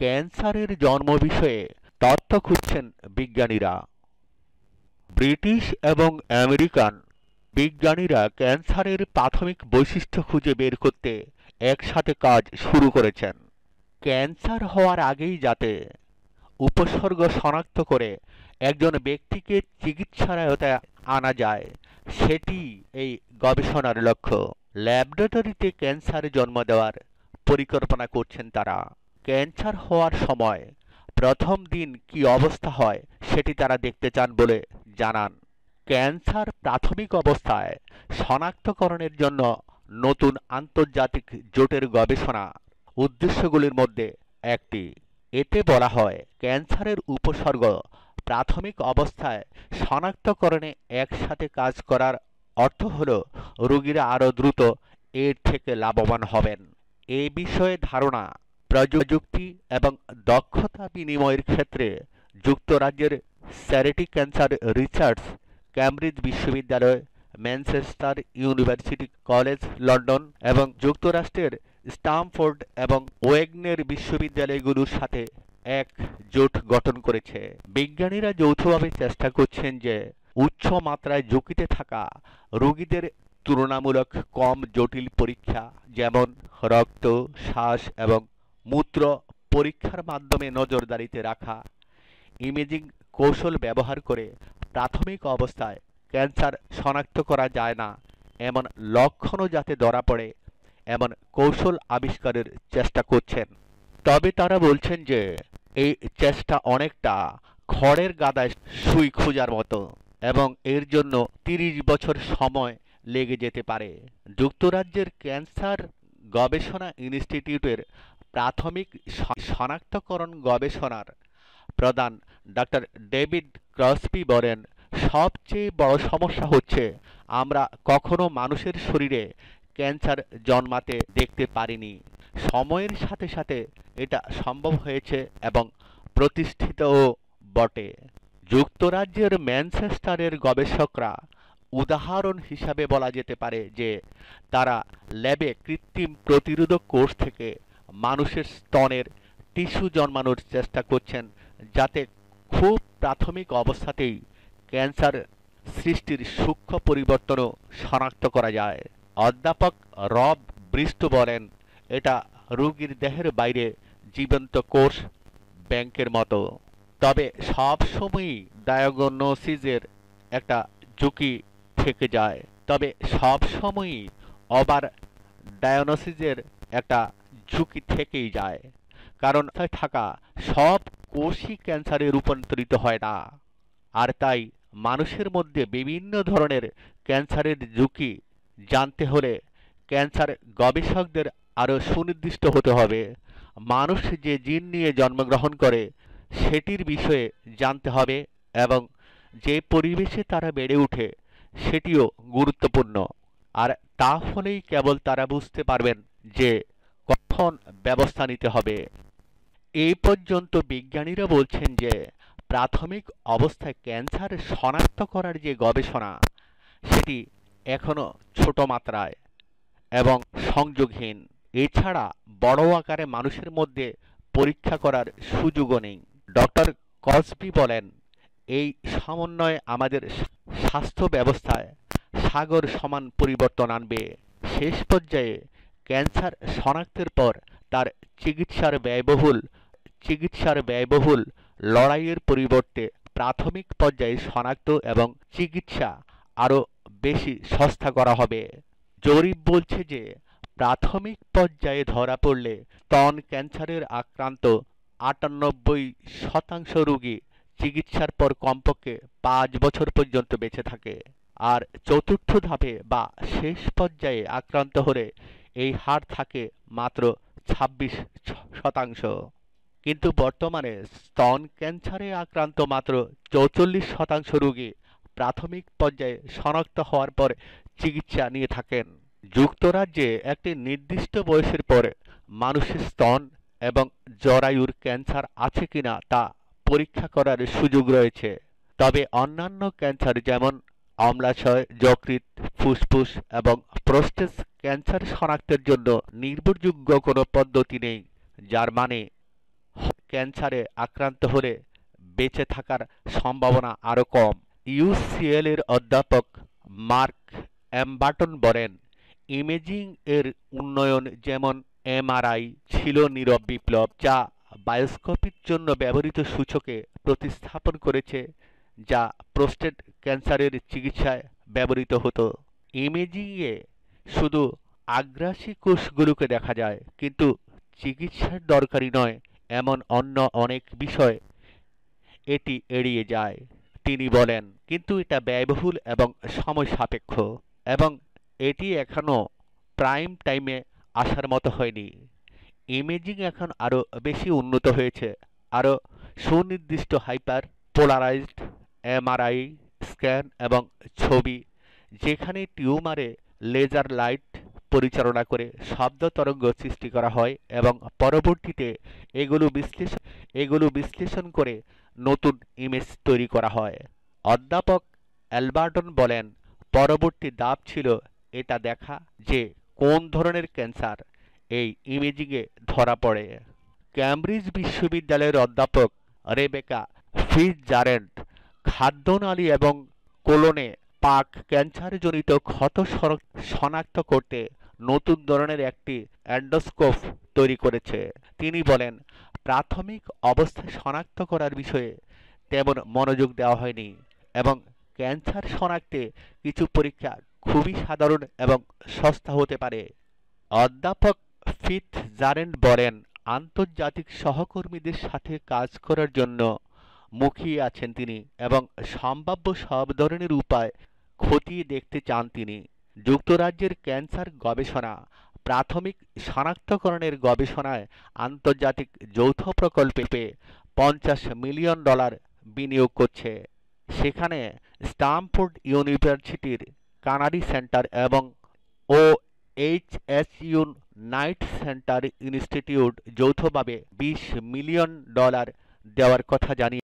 ক্যান্সারের জন্ম বিষয়ে তথ্য খুঁজছেন বিজ্ঞানীরা ব্রিটিশ এবং আমেরিকান বিজ্ঞানীরা ক্যান্সারের প্রাথমিক বৈশিষ্ট্য খুঁজে বের করতে একসাথে কাজ শুরু করেছেন ক্যান্সার হওয়ার আগেই যাতে উপসর্গ শনাক্ত করে একজন ব্যক্তিকে আয়তায় আনা যায় সেটি এই গবেষণার লক্ষ্য ল্যাবরেটরিতে ক্যান্সার জন্ম দেওয়ার পরিকল্পনা করছেন তারা ক্যান্সার হওয়ার সময় প্রথম দিন কি অবস্থা হয় সেটি তারা দেখতে চান বলে জানান ক্যান্সার প্রাথমিক অবস্থায় শনাক্তকরণের জন্য নতুন আন্তর্জাতিক জোটের গবেষণা উদ্দেশ্যগুলির মধ্যে একটি এতে বলা হয় ক্যান্সারের উপসর্গ প্রাথমিক অবস্থায় শনাক্তকরণে একসাথে কাজ করার অর্থ হল রোগীরা আরও দ্রুত এর থেকে লাভবান হবেন এ বিষয়ে ধারণা প্রযুক্তি এবং দক্ষতা বিনিময়ের ক্ষেত্রে যুক্তরাজ্যের স্যারেটি ক্যান্সার রিসার্চ ক্যামব্রিজ বিশ্ববিদ্যালয় ম্যানচেস্টার ইউনিভার্সিটি কলেজ লন্ডন এবং যুক্তরাষ্ট্রের স্টামফোর্ড এবং ওয়েগনের বিশ্ববিদ্যালয়গুলোর সাথে এক জোট গঠন করেছে বিজ্ঞানীরা যৌথভাবে চেষ্টা করছেন যে উচ্চ মাত্রায় ঝুঁকিতে থাকা রোগীদের তুলনামূলক কম জটিল পরীক্ষা যেমন রক্ত শ্বাস এবং মূত্র পরীক্ষার মাধ্যমে নজরদারিতে রাখা ইমেজিং কৌশল ব্যবহার করে প্রাথমিক অবস্থায় ক্যান্সার শনাক্ত করা যায় না এমন লক্ষণও যাতে ধরা পড়ে এমন কৌশল আবিষ্কারের চেষ্টা করছেন তবে তারা বলছেন যে এই চেষ্টা অনেকটা খড়ের গাদায় সুই খোঁজার মতো এবং এর জন্য ৩০ বছর সময় লেগে যেতে পারে যুক্তরাজ্যের ক্যান্সার গবেষণা ইনস্টিটিউটের প্রাথমিক শনাক্তকরণ গবেষণার প্রধান ডক্টর ডেভিড ক্রসপি বলেন সবচেয়ে বড় সমস্যা হচ্ছে আমরা কখনো মানুষের শরীরে ক্যান্সার জন্মাতে দেখতে পারিনি সময়ের সাথে সাথে এটা সম্ভব হয়েছে এবং প্রতিষ্ঠিতও বটে যুক্তরাজ্যের ম্যানচেস্টারের গবেষকরা উদাহরণ হিসাবে বলা যেতে পারে যে তারা ল্যাবে কৃত্রিম প্রতিরোধক কোষ থেকে মানুষের স্তনের টিস্যু জন্মানোর চেষ্টা করছেন যাতে খুব প্রাথমিক অবস্থাতেই ক্যান্সার সৃষ্টির সূক্ষ্ম পরিবর্তনও শনাক্ত করা যায় অধ্যাপক রব ব্রিস্ট বলেন এটা রোগীর দেহের বাইরে জীবন্ত কোষ ব্যাংকের মতো তবে সবসময়ই ডায়াগনোসিসের একটা ঝুঁকি থেকে যায় তবে সবসময়ই অবার ডায়াগনোসিসের একটা ঝুঁকি থেকেই যায় কারণ থাকা সব কোষই ক্যান্সারে রূপান্তরিত হয় না আর তাই মানুষের মধ্যে বিভিন্ন ধরনের ক্যান্সারের ঝুঁকি জানতে হলে ক্যান্সার গবেষকদের আরও সুনির্দিষ্ট হতে হবে মানুষ যে জিন নিয়ে জন্মগ্রহণ করে সেটির বিষয়ে জানতে হবে এবং যে পরিবেশে তারা বেড়ে ওঠে সেটিও গুরুত্বপূর্ণ আর তা হলেই কেবল তারা বুঝতে পারবেন যে কঠোর ব্যবস্থা নিতে হবে এই পর্যন্ত বিজ্ঞানীরা বলছেন যে প্রাথমিক অবস্থায় ক্যান্সার শনাক্ত করার যে গবেষণা সেটি এখনও ছোট মাত্রায় এবং সংযোগহীন এছাড়া বড় আকারে মানুষের মধ্যে পরীক্ষা করার সুযোগও নেই ডক্টর কসবি বলেন এই সমন্বয় আমাদের স্বাস্থ্য ব্যবস্থায় সাগর সমান পরিবর্তন আনবে শেষ পর্যায়ে ক্যান্সার শনাক্তের পর তার চিকিৎসার ব্যয়বহুল চিকিৎসার ব্যয়বহুল লড়াইয়ের পরিবর্তে প্রাথমিক পর্যায়ে শনাক্ত এবং চিকিৎসা আরও বেশি সস্তা করা হবে জরিপ বলছে যে প্রাথমিক পর্যায়ে ধরা পড়লে টন ক্যান্সারের আক্রান্ত আটানব্বই শতাংশ রোগী চিকিৎসার পর কমপক্ষে পাঁচ বছর পর্যন্ত বেঁচে থাকে আর চতুর্থ ধাপে বা শেষ পর্যায়ে আক্রান্ত হলে এই হার থাকে মাত্র ছাব্বিশ শতাংশ কিন্তু বর্তমানে স্তন ক্যান্সারে আক্রান্ত মাত্র চৌচল্লিশ শতাংশ রোগী প্রাথমিক পর্যায়ে শনাক্ত হওয়ার পর চিকিৎসা নিয়ে থাকেন যুক্তরাজ্যে একটি নির্দিষ্ট বয়সের পরে মানুষের স্তন এবং জরায়ুর ক্যান্সার আছে কিনা তা পরীক্ষা করার সুযোগ রয়েছে তবে অন্যান্য ক্যান্সার যেমন অম্লাশয় যকৃত ফুসফুস এবং প্রস্টেস ক্যান্সার শনাক্তের জন্য নির্ভরযোগ্য কোনো পদ্ধতি নেই যার মানে ক্যান্সারে আক্রান্ত হলে বেঁচে থাকার সম্ভাবনা আরও কম ইউসিএলের অধ্যাপক মার্ক অ্যাম্বাটন বলেন ইমেজিং এর উন্নয়ন যেমন এমআরআই ছিল নীরব বিপ্লব যা বায়োস্কোপির জন্য ব্যবহৃত সূচকে প্রতিস্থাপন করেছে যা প্রোস্টেট ক্যান্সারের চিকিৎসায় ব্যবহৃত হতো ইমেজিংয়ে শুধু আগ্রাসী কোষগুলোকে দেখা যায় কিন্তু চিকিৎসার দরকারি নয় এমন অন্য অনেক বিষয় এটি এড়িয়ে যায় তিনি বলেন কিন্তু এটা ব্যয়বহুল এবং সময় সাপেক্ষ এবং এটি এখনও প্রাইম টাইমে আসার মতো হয়নি ইমেজিং এখন আরও বেশি উন্নত হয়েছে আরও সুনির্দিষ্ট হাইপার পোলারাইজড এমআরআই স্ক্যান এবং ছবি যেখানে টিউমারে লেজার লাইট পরিচালনা করে শব্দ তরঙ্গ সৃষ্টি করা হয় এবং পরবর্তীতে এগুলো বিশ্লেষণ এগুলো বিশ্লেষণ করে নতুন ইমেজ তৈরি করা হয় অধ্যাপক অ্যালবার্টন বলেন পরবর্তী দাব ছিল এটা দেখা যে কোন ধরনের ক্যান্সার এই ইমেজিংয়ে ধরা পড়ে ক্যামব্রিজ বিশ্ববিদ্যালয়ের অধ্যাপক রেবেকা ফিজ জারেন্ট খাদ্যনালী এবং কোলনে পাক ক্যান্সারজনিত ক্ষত শনাক্ত করতে নতুন ধরনের একটি অ্যান্ডোস্কোপ তৈরি করেছে তিনি বলেন প্রাথমিক অবস্থা শনাক্ত করার বিষয়ে তেমন মনোযোগ দেওয়া হয়নি এবং ক্যান্সার শনাক্তে কিছু পরীক্ষা খুবই সাধারণ এবং সস্তা হতে পারে অধ্যাপক ফিথ জারেন্ট বলেন আন্তর্জাতিক সহকর্মীদের সাথে কাজ করার জন্য মুখিয়ে আছেন তিনি এবং সম্ভাব্য সব ধরনের উপায় খতিয়ে দেখতে চান তিনি যুক্তরাজ্যের ক্যান্সার গবেষণা প্রাথমিক শনাক্তকরণের গবেষণায় আন্তর্জাতিক যৌথ প্রকল্পে পঞ্চাশ মিলিয়ন ডলার বিনিয়োগ করছে সেখানে স্টামফোর্ড ইউনিভার্সিটির কানাডি সেন্টার এবং O H S U Knight centre institute যৌথভাবে বিশ মিলিয়ন ডলার দেওয়ার কথা জানিয়ে